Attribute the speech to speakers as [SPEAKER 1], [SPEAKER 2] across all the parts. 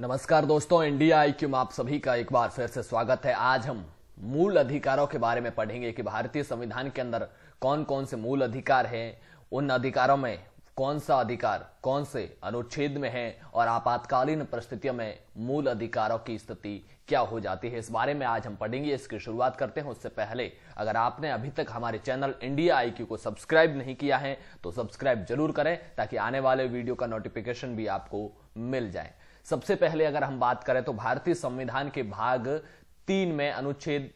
[SPEAKER 1] नमस्कार दोस्तों India I में आप सभी का एक बार फिर से स्वागत है आज हम मूल अधिकारों के बारे में पढ़ेंगे कि भारतीय संविधान के अंदर कौन कौन से मूल अधिकार हैं उन अधिकारों में कौन सा अधिकार कौन से अनुच्छेद में है और आपातकालीन परिस्थितियों में मूल अधिकारों की स्थिति क्या हो जाती है इस बारे में आज हम पढ़ेंगे इसकी शुरुआत करते हैं उससे पहले अगर आपने अभी तक हमारे चैनल इंडिया आई को सब्सक्राइब नहीं किया है तो सब्सक्राइब जरूर करें ताकि आने वाले वीडियो का नोटिफिकेशन भी आपको मिल जाए सबसे पहले अगर हम बात करें तो भारतीय संविधान के भाग तीन में अनुच्छेद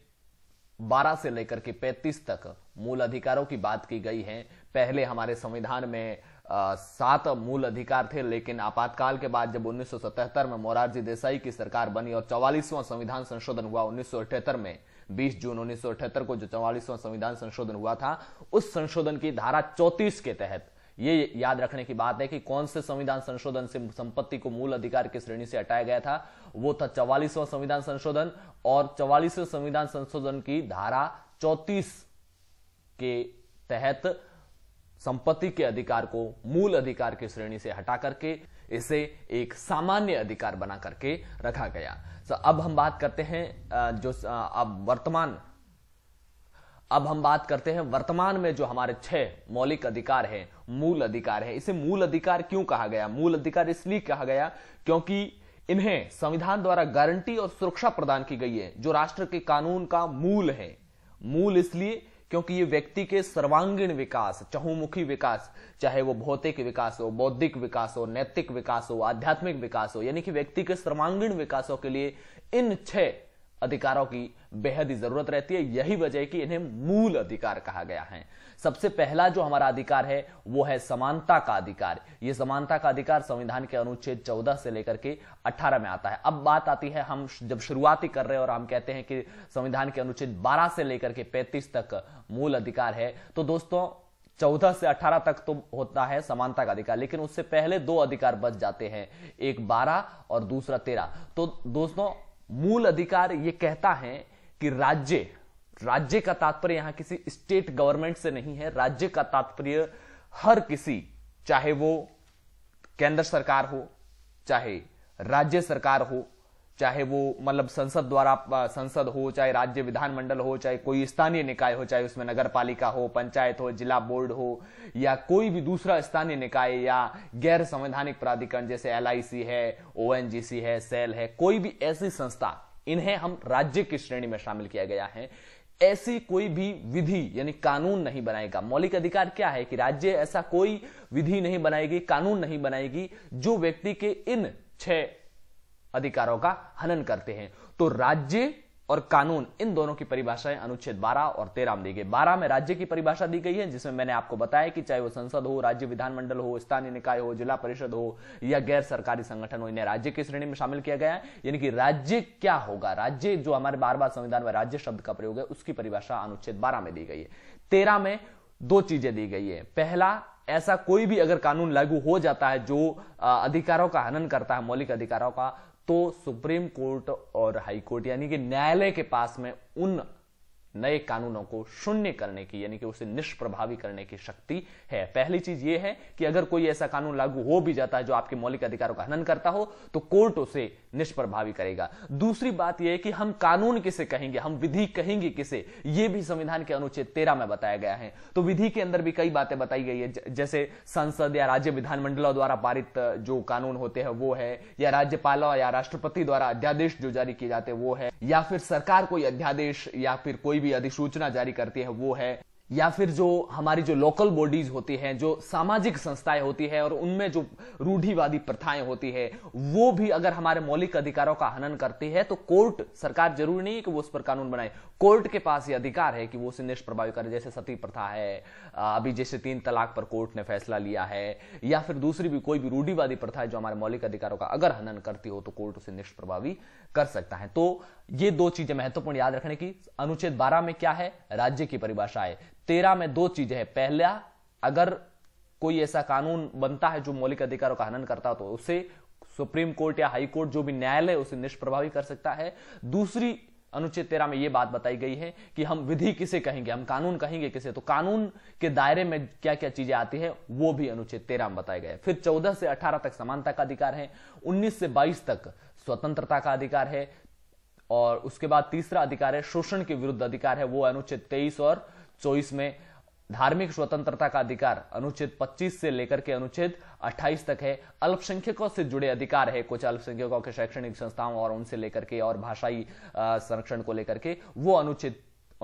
[SPEAKER 1] 12 से लेकर के 35 तक मूल अधिकारों की बात की गई है पहले हमारे संविधान में सात मूल अधिकार थे लेकिन आपातकाल के बाद जब 1977 में मोरारजी देसाई की सरकार बनी और चौवालीसवां संविधान संशोधन हुआ उन्नीस में 20 जून उन्नीस को जो चौवालीसवां संविधान संशोधन हुआ था उस संशोधन की धारा 34 के तहत ये याद रखने की बात है कि कौन से संविधान संशोधन से संपत्ति को मूल अधिकार की श्रेणी से हटाया गया था वो था चौवालीसवा संविधान संशोधन और चौवालीसवें संविधान संशोधन की धारा चौतीस के तहत संपत्ति के अधिकार को मूल अधिकार की श्रेणी से हटा करके इसे एक सामान्य अधिकार बना करके रखा गया अब हम बात करते हैं जो अब वर्तमान अब हम बात करते हैं वर्तमान में जो हमारे छह मौलिक अधिकार हैं मूल अधिकार है इसे मूल अधिकार क्यों कहा गया मूल अधिकार इसलिए कहा गया क्योंकि इन्हें संविधान द्वारा गारंटी और सुरक्षा प्रदान की गई है जो राष्ट्र के कानून का मूल है मूल इसलिए क्योंकि ये व्यक्ति के सर्वांगीण विकास चहुमुखी विकास चाहे वो भौतिक विकास हो बौद्धिक विकास हो नैतिक विकास हो आध्यात्मिक विकास हो यानी कि व्यक्ति के सर्वांगीण विकासों के लिए इन छह अधिकारों की बेहद ही जरूरत रहती है यही वजह कि इन्हें मूल अधिकार कहा गया है सबसे पहला जो हमारा अधिकार है वो है समानता का अधिकार ये समानता का अधिकार संविधान के अनुच्छेद चौदह से लेकर के अठारह में आता है अब बात आती है हम जब शुरुआती कर रहे हैं और हम कहते हैं कि संविधान के अनुच्छेद बारह से लेकर के पैंतीस तक मूल अधिकार है तो दोस्तों चौदह से अठारह तक तो होता है समानता का अधिकार लेकिन उससे पहले दो अधिकार बच जाते हैं एक बारह और दूसरा तेरह तो दोस्तों मूल अधिकार ये कहता है कि राज्य राज्य का तात्पर्य यहां किसी स्टेट गवर्नमेंट से नहीं है राज्य का तात्पर्य हर किसी चाहे वो केंद्र सरकार हो चाहे राज्य सरकार हो चाहे वो मतलब संसद द्वारा संसद हो चाहे राज्य विधानमंडल हो चाहे कोई स्थानीय निकाय हो चाहे उसमें नगर पालिका हो पंचायत हो जिला बोर्ड हो या कोई भी दूसरा स्थानीय निकाय या गैर संवैधानिक प्राधिकरण जैसे एल है ओ है सेल e है कोई भी ऐसी संस्था इन्हें हम राज्य की श्रेणी में शामिल किया गया है ऐसी कोई भी विधि यानी कानून नहीं बनाएगा मौलिक अधिकार क्या है कि राज्य ऐसा कोई विधि नहीं बनाएगी कानून नहीं बनाएगी जो व्यक्ति के इन छह अधिकारों का हनन करते हैं तो राज्य और कानून इन दोनों की परिभाषाएं अनुच्छेद 12 और 13 में दी गई 12 में राज्य की परिभाषा दी गई है जिसमें मैंने आपको बताया कि चाहे वो संसद हो राज्य विधानमंडल हो स्थानीय निकाय हो जिला परिषद हो या गैर सरकारी संगठन हो इन्हें राज्य की श्रेणी में शामिल किया गया है यानी कि राज्य क्या होगा राज्य जो हमारे बार बार संविधान में राज्य शब्द का प्रयोग है उसकी परिभाषा अनुच्छेद बारह में दी गई है तेरह में दो चीजें दी गई है पहला ऐसा कोई भी अगर कानून लागू हो जाता है जो अधिकारों का हनन करता है मौलिक अधिकारों का तो सुप्रीम कोर्ट और हाई कोर्ट यानी कि न्यायालय के पास में उन नए कानूनों को शून्य करने की यानी कि उसे निष्प्रभावी करने की शक्ति है पहली चीज यह है कि अगर कोई ऐसा कानून लागू हो भी जाता है जो आपके मौलिक अधिकारों का हनन करता हो तो कोर्ट उसे निष्प्रभावी करेगा दूसरी बात यह है कि हम कानून किसे कहेंगे हम विधि कहेंगे किसे यह भी संविधान के अनुच्छेद तेरह में बताया गया है तो विधि के अंदर भी कई बातें बताई गई है जैसे संसद या राज्य विधानमंडलों द्वारा पारित जो कानून होते हैं वो है या राज्यपालों या राष्ट्रपति द्वारा अध्यादेश जो जारी किए जाते हैं वो है या फिर सरकार कोई अध्यादेश या फिर कोई भी अधिसूचना जारी करती है वो है या फिर जो हमारी जो लोकल बॉडीज होती हैं जो सामाजिक संस्थाएं होती है और उनमें जो रूढ़ीवादी प्रथाएं होती है वो भी अगर हमारे मौलिक अधिकारों का हनन करती है तो कोर्ट सरकार जरूरी नहीं है कि वो उस पर कानून बनाए कोर्ट के पास ये अधिकार है कि वो उसे निष्प्रभावी करे जैसे सती प्रथा है अभी जैसे तीन तलाक पर कोर्ट ने फैसला लिया है या फिर दूसरी भी कोई भी रूढ़ीवादी प्रथा है जो हमारे मौलिक अधिकारों का अगर हनन करती हो तो कोर्ट उसे निष्प्रभावी कर सकता है तो ये दो चीजें महत्वपूर्ण याद रखने की अनुच्छेद बारह में क्या है राज्य की परिभाषा है तेरह में दो चीजें हैं पहला अगर कोई ऐसा कानून बनता है जो मौलिक अधिकारों का हनन करता तो उसे सुप्रीम कोर्ट या हाई कोर्ट जो भी न्यायालय उसे निष्प्रभावी कर सकता है दूसरी अनुच्छेद तेरह में यह बात बताई गई है कि हम विधि किसे कहेंगे हम कानून कहेंगे किसे तो कानून के दायरे में क्या क्या चीजें आती है वो भी अनुच्छेद तेरह में बताए गए फिर चौदह से अठारह तक समानता का अधिकार है उन्नीस से बाईस तक स्वतंत्रता का अधिकार है और उसके बाद तीसरा अधिकार है शोषण के विरुद्ध अधिकार है वो अनुच्छेद तेईस और चौबीस में धार्मिक स्वतंत्रता का अधिकार अनुच्छेद 25 से लेकर के अनुच्छेद 28 तक है अल्पसंख्यकों से जुड़े अधिकार है कुछ अल्पसंख्यकों के शैक्षणिक संस्थाओं और उनसे लेकर के और भाषाई संरक्षण को लेकर के वो अनुच्छेद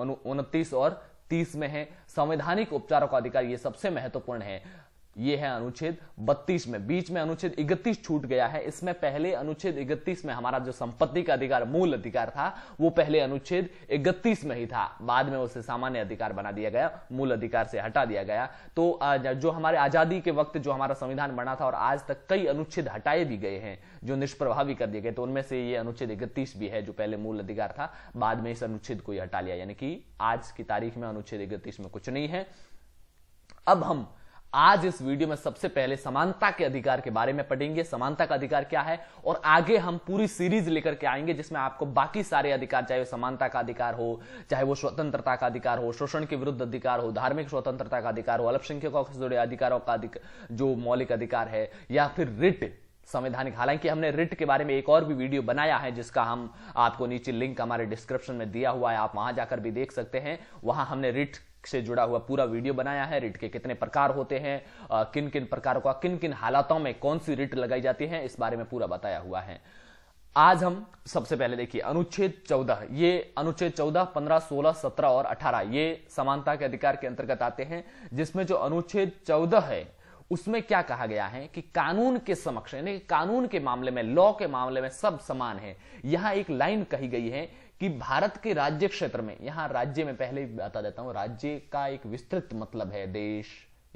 [SPEAKER 1] उनतीस और तीस में है संवैधानिक उपचारों का अधिकार ये सबसे महत्वपूर्ण है ये है अनुच्छेद 32 में बीच में अनुच्छेद 31 छूट गया है इसमें पहले अनुच्छेद 31 में हमारा जो संपत्ति का अधिकार मूल अधिकार था वो पहले अनुच्छेद 31 में ही था बाद में उसे सामान्य अधिकार बना दिया गया मूल अधिकार से हटा दिया गया तो जो हमारे आजादी के वक्त जो हमारा संविधान बना था और आज तक कई अनुच्छेद हटाए भी गए हैं जो निष्प्रभावी कर दिए गए तो उनमें से ये अनुच्छेद इकतीस भी है जो पहले मूल अधिकार था बाद में इस अनुच्छेद को हटा लिया यानी कि आज की तारीख में अनुच्छेद इकतीस में कुछ नहीं है अब हम आज इस वीडियो में सबसे पहले समानता के अधिकार के बारे में पढ़ेंगे समानता का अधिकार क्या है और आगे हम पूरी सीरीज लेकर के आएंगे जिसमें आपको बाकी सारे अधिकार चाहे वो समानता का अधिकार हो चाहे वो स्वतंत्रता का अधिकार हो शोषण के विरुद्ध अधिकार हो धार्मिक स्वतंत्रता का अधिकार हो अल्पसंख्यकों से जुड़े अधिकारों का अधिकार, जो मौलिक अधिकार है या फिर रिट संवैधानिक हालांकि हमने रिट के बारे में एक और भी वीडियो बनाया है जिसका हम आपको नीचे लिंक हमारे डिस्क्रिप्शन में दिया हुआ है आप वहां जाकर भी देख सकते हैं वहां हमने रिट से जुड़ा हुआ पूरा वीडियो बनाया है रिट के कितने प्रकार होते हैं किन किन प्रकारों का किन किन हालातों में कौन सी रिट लगाई जाती है इस बारे में पूरा बताया हुआ है आज हम सबसे पहले देखिए अनुच्छेद चौदह ये अनुच्छेद चौदह पंद्रह सोलह सत्रह और अठारह ये समानता के अधिकार के अंतर्गत आते हैं जिसमें जो अनुच्छेद चौदह है उसमें क्या कहा गया है कि कानून के समक्ष यानी कानून के मामले में लॉ के मामले में सब समान है यहां एक लाइन कही गई है कि भारत के राज्य क्षेत्र में यहां राज्य में पहले बता देता हूं राज्य का एक विस्तृत मतलब है देश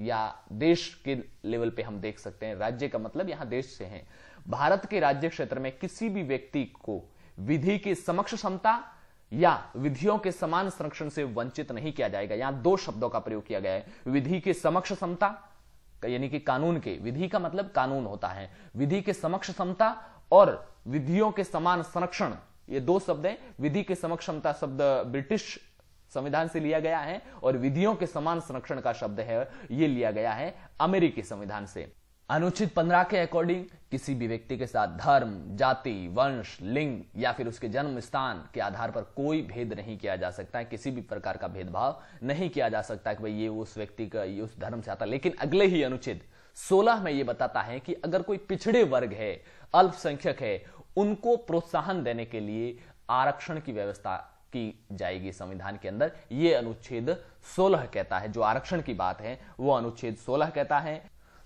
[SPEAKER 1] या देश के लेवल पे हम देख सकते हैं राज्य का मतलब यहां देश से है भारत के राज्य क्षेत्र में किसी भी व्यक्ति को विधि के समक्ष क्षमता या विधियों के समान संरक्षण से वंचित नहीं किया जाएगा यहां दो शब्दों का प्रयोग किया गया है विधि के समक्ष क्षमता यानी कि कानून के विधि का मतलब कानून होता है विधि के समक्ष समता और विधियों के समान संरक्षण ये दो शब्द हैं विधि के समक्ष समता शब्द ब्रिटिश संविधान से लिया गया है और विधियों के समान संरक्षण का शब्द है ये लिया गया है अमेरिकी संविधान से अनुच्छेद 15 के अकॉर्डिंग किसी भी व्यक्ति के साथ धर्म जाति वंश लिंग या फिर उसके जन्म स्थान के आधार पर कोई भेद नहीं किया जा सकता है किसी भी प्रकार का भेदभाव नहीं किया जा सकता कि भाई ये उस व्यक्ति का ये उस धर्म से आता लेकिन अगले ही अनुच्छेद 16 में ये बताता है कि अगर कोई पिछड़े वर्ग है अल्पसंख्यक है उनको प्रोत्साहन देने के लिए आरक्षण की व्यवस्था की जाएगी संविधान के अंदर ये अनुच्छेद 16 कहता है जो आरक्षण की बात है वो अनुच्छेद 16 कहता है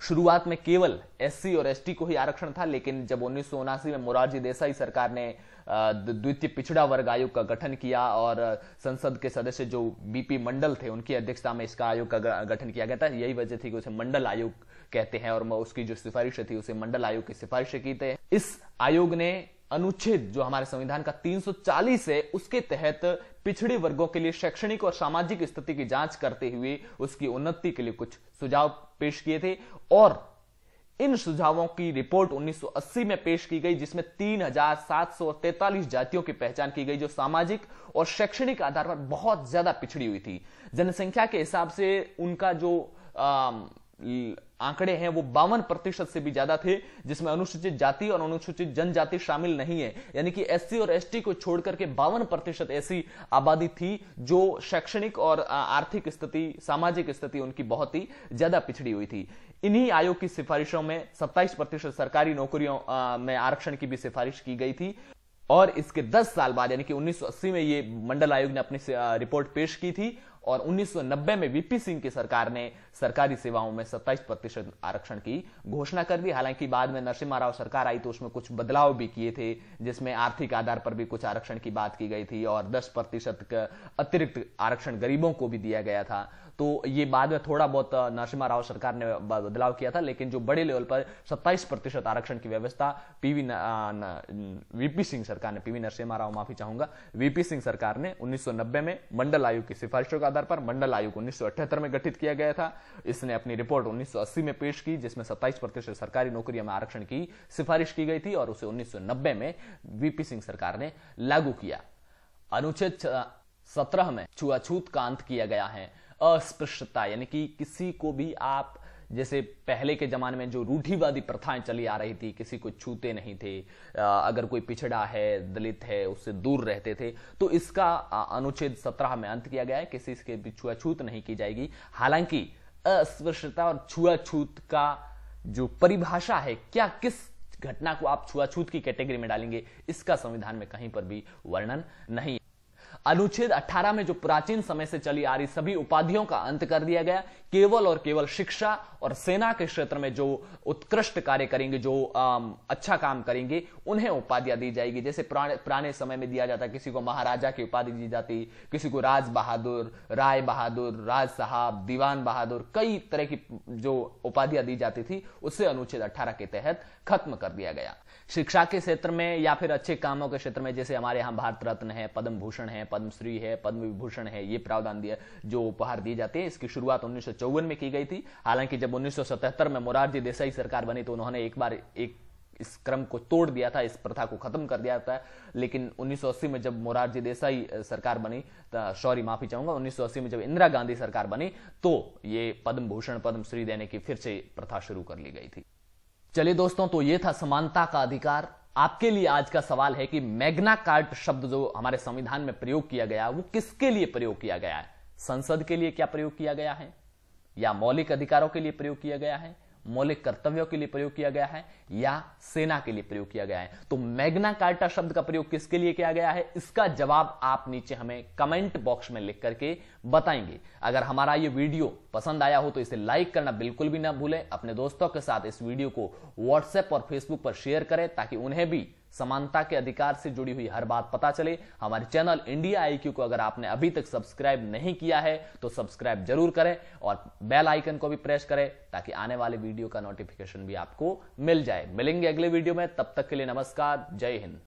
[SPEAKER 1] शुरुआत में केवल एससी और एसटी को ही आरक्षण था लेकिन जब उन्नीस में मोरारजी देसाई सरकार ने द्वितीय पिछड़ा वर्ग आयोग का गठन किया और संसद के सदस्य जो बीपी मंडल थे उनकी अध्यक्षता में इसका आयोग का गठन किया गया था यही वजह थी कि उसे मंडल आयोग कहते हैं और उसकी जो सिफारिश थी उसे मंडल आयोग की सिफारिश की थे इस आयोग ने अनुच्छेद जो हमारे संविधान का 340 है उसके तहत पिछड़े वर्गों के लिए शैक्षणिक और सामाजिक स्थिति की जांच करते हुए उसकी उन्नति के लिए कुछ सुझाव पेश किए थे और इन सुझावों की रिपोर्ट 1980 में पेश की गई जिसमें तीन जातियों की पहचान की गई जो सामाजिक और शैक्षणिक आधार पर बहुत ज्यादा पिछड़ी हुई थी जनसंख्या के हिसाब से उनका जो आ, आंकड़े हैं वो बावन प्रतिशत से भी ज्यादा थे जिसमें अनुसूचित जाति और अनुसूचित जनजाति शामिल नहीं है यानी कि एससी और एसटी को छोड़कर के बावन प्रतिशत ऐसी आबादी थी जो शैक्षणिक और आर्थिक स्थिति सामाजिक स्थिति उनकी बहुत ही ज्यादा पिछड़ी हुई थी इन्हीं आयोग की सिफारिशों में 27 प्रतिशत सरकारी नौकरियों में आरक्षण की भी सिफारिश की गई थी और इसके 10 साल बाद यानी कि 1980 में ये मंडल आयोग ने अपनी रिपोर्ट पेश की थी और 1990 में वीपी सिंह की सरकार ने सरकारी सेवाओं में 27 प्रतिशत आरक्षण की घोषणा कर दी हालांकि बाद में नरसिम्हा राव सरकार आई तो उसमें कुछ बदलाव भी किए थे जिसमें आर्थिक आधार पर भी कुछ आरक्षण की बात की गई थी और 10 प्रतिशत अतिरिक्त आरक्षण गरीबों को भी दिया गया था तो ये बाद में थोड़ा बहुत नरसिम्हा राव सरकार ने बदलाव किया था लेकिन जो बड़े लेवल पर 27 प्रतिशत आरक्षण की व्यवस्था पीवी वीपी सिंह सरकार ने पीवी नरसिम्हा राव माफी चाहूंगा वीपी सिंह सरकार ने 1990 में मंडल आयोग की सिफारिशों के आधार पर मंडल आयोग उन्नीस में गठित किया गया था इसने अपनी रिपोर्ट उन्नीस में पेश की जिसमें सत्ताईस सरकारी नौकरियों में आरक्षण की सिफारिश की गई थी और उसे उन्नीस में वीपी सिंह सरकार ने लागू किया अनुच्छेद सत्रह में छुआछूत का अंत किया गया है अस्पृश्यता यानी कि किसी को भी आप जैसे पहले के जमाने में जो रूढ़ीवादी प्रथाएं चली आ रही थी किसी को छूते नहीं थे अगर कोई पिछड़ा है दलित है उससे दूर रहते थे तो इसका अनुच्छेद सत्रह में अंत किया गया है किसी के भी छुआछूत नहीं की जाएगी हालांकि अस्पृश्यता और छुआछूत का जो परिभाषा है क्या किस घटना को आप छुआछूत की कैटेगरी में डालेंगे इसका संविधान में कहीं पर भी वर्णन नहीं अनुच्छेद 18 में जो प्राचीन समय से चली आ रही सभी उपाधियों का अंत कर दिया गया केवल और केवल शिक्षा और सेना के क्षेत्र में जो उत्कृष्ट कार्य करेंगे जो अच्छा काम करेंगे उन्हें उपाधियां दी जाएगी जैसे पुराने पुराने समय में दिया जाता किसी को महाराजा की उपाधि दी जाती किसी को राज बहादुर राय बहादुर राज साहब दीवान बहादुर कई तरह की जो उपाधियां दी जाती थी उसे अनुच्छेद अट्ठारह के तहत खत्म कर दिया गया शिक्षा के क्षेत्र में या फिर अच्छे कामों के क्षेत्र में जैसे हमारे यहां भारत रत्न है पद्म भूषण है पद्मश्री है पद्म विभूषण है ये प्रावधान दिया जो उपहार दिए जाते हैं इसकी शुरुआत उन्नीस में की गई थी हालांकि जब उन्नीस में मोरारजी देसाई सरकार बनी तो उन्होंने एक बार एक इस क्रम को तोड़ दिया था इस प्रथा को खत्म कर दिया था लेकिन 1980 में जब मोरारजी देसाई सरकार बनी सॉरी माफी चाहूंगा 1980 में जब इंदिरा गांधी सरकार बनी तो ये पद्म भूषण पद्मश्री देने की फिर से प्रथा शुरू कर ली गई थी चलिए दोस्तों तो ये था समानता का अधिकार आपके लिए आज का सवाल है कि मैग्ना कार्ट शब्द जो हमारे संविधान में प्रयोग किया गया वो किसके लिए प्रयोग किया गया है संसद के लिए क्या प्रयोग किया गया है या मौलिक अधिकारों के लिए प्रयोग किया गया है मौलिक कर्तव्यों के लिए प्रयोग किया गया है या सेना के लिए प्रयोग किया गया है तो मैग्ना कार्टा शब्द का प्रयोग किसके लिए किया गया है इसका जवाब आप नीचे हमें कमेंट बॉक्स में लिख करके बताएंगे अगर हमारा ये वीडियो पसंद आया हो तो इसे लाइक करना बिल्कुल भी ना भूलें अपने दोस्तों के साथ इस वीडियो को व्हाट्सएप और फेसबुक पर शेयर करें ताकि उन्हें भी समानता के अधिकार से जुड़ी हुई हर बात पता चले हमारे चैनल इंडिया आई को अगर आपने अभी तक सब्सक्राइब नहीं किया है तो सब्सक्राइब जरूर करें और बेल आइकन को भी प्रेस करें ताकि आने वाले वीडियो का नोटिफिकेशन भी आपको मिल जाए मिलेंगे अगले वीडियो में तब तक के लिए नमस्कार जय हिंद